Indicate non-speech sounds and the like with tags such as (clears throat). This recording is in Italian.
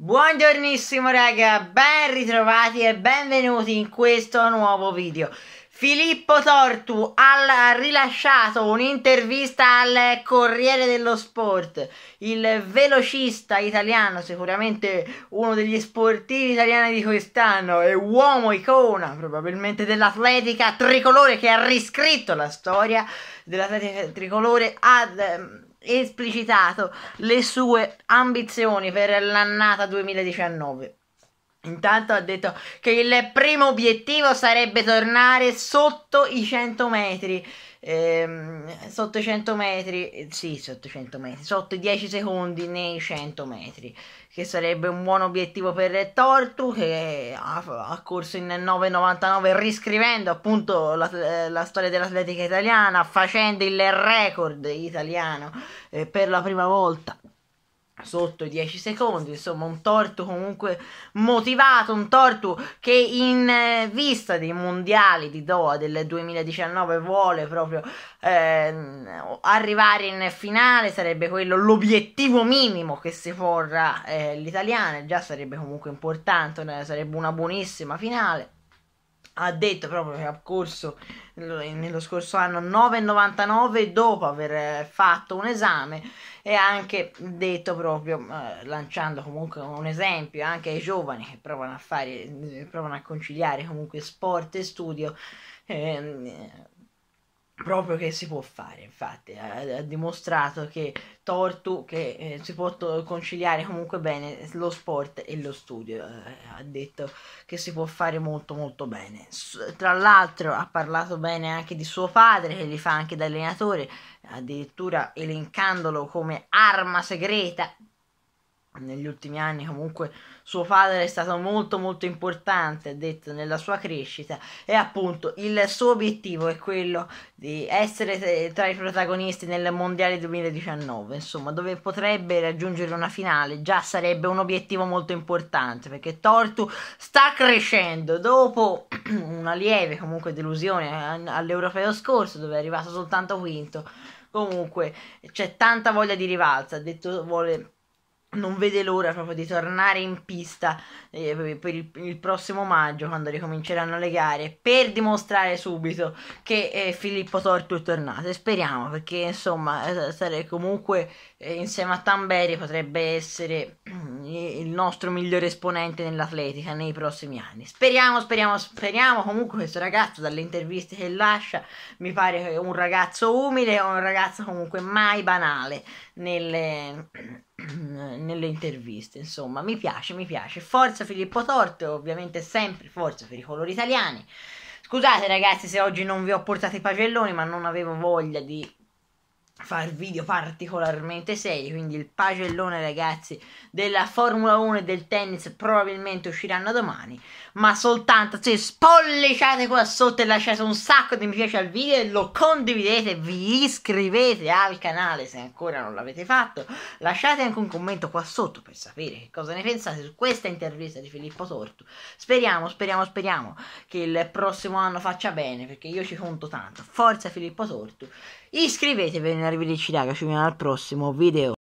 Buongiornissimo raga, ben ritrovati e benvenuti in questo nuovo video. Filippo Tortu ha rilasciato un'intervista al Corriere dello Sport, il velocista italiano, sicuramente uno degli sportivi italiani di quest'anno e uomo icona probabilmente dell'atletica tricolore che ha riscritto la storia dell'atletica tricolore ad ehm, esplicitato le sue ambizioni per l'annata 2019. Intanto ha detto che il primo obiettivo sarebbe tornare sotto i 100 metri ehm, sotto i 100 metri, eh, sì, sotto i 100 metri, sotto i 10 secondi nei 100 metri, che sarebbe un buon obiettivo per Tortu che ha, ha corso in 9,99 riscrivendo appunto la, eh, la storia dell'atletica italiana, facendo il record italiano eh, per la prima volta sotto i 10 secondi, insomma un torto comunque motivato, un torto che in eh, vista dei mondiali di Doha del 2019 vuole proprio eh, arrivare in finale, sarebbe quello l'obiettivo minimo che si porrà eh, l'italiana, già sarebbe comunque importante, sarebbe una buonissima finale ha detto proprio che ha corso nello scorso anno 9,99 dopo aver eh, fatto un esame e ha anche detto proprio eh, lanciando comunque un esempio anche ai giovani che provano a fare eh, provano a conciliare comunque sport e studio ehm, proprio che si può fare, infatti, eh, ha, ha dimostrato che Tortu che eh, si può to- conciliare comunque bene lo sport e lo studio, eh, ha detto che si può fare molto molto bene. S- tra l'altro ha parlato bene anche di suo padre che gli fa anche da allenatore, addirittura elencandolo come arma segreta negli ultimi anni comunque suo padre è stato molto molto importante, ha detto, nella sua crescita e appunto il suo obiettivo è quello di essere tra i protagonisti nel Mondiale 2019, insomma, dove potrebbe raggiungere una finale, già sarebbe un obiettivo molto importante perché Tortu sta crescendo dopo (clears throat) una lieve comunque delusione all'europeo scorso dove è arrivato soltanto quinto. Comunque c'è tanta voglia di rivalsa, ha detto vuole non vede l'ora proprio di tornare in pista eh, per il, il, prossimo maggio quando ricominceranno le gare per dimostrare subito che eh, Filippo Torto è tornato e speriamo perché insomma eh, stare comunque eh, insieme a Tamberi potrebbe essere mm, il nostro migliore esponente nell'atletica nei prossimi anni speriamo speriamo speriamo comunque questo ragazzo dalle interviste che lascia mi pare un ragazzo umile un ragazzo comunque mai banale nelle (clears throat) nelle interviste, insomma, mi piace, mi piace. Forza Filippo Torte, ovviamente sempre forza per i colori italiani. Scusate ragazzi se oggi non vi ho portato i pagelloni, ma non avevo voglia di fare video particolarmente seri, quindi il pagellone ragazzi della Formula 1 e del tennis probabilmente usciranno domani, ma soltanto se spolliciate qua sotto e lasciate un sacco di mi piace al video e lo condividete, vi iscrivete al canale se ancora non l'avete fatto, lasciate anche un commento qua sotto per sapere che cosa ne pensate su questa intervista di Filippo Tortu. Speriamo, speriamo, speriamo che il prossimo anno faccia bene perché io ci conto tanto. Forza Filippo Tortu. Iscrivetevi arrivederci raga, ci vediamo al prossimo video.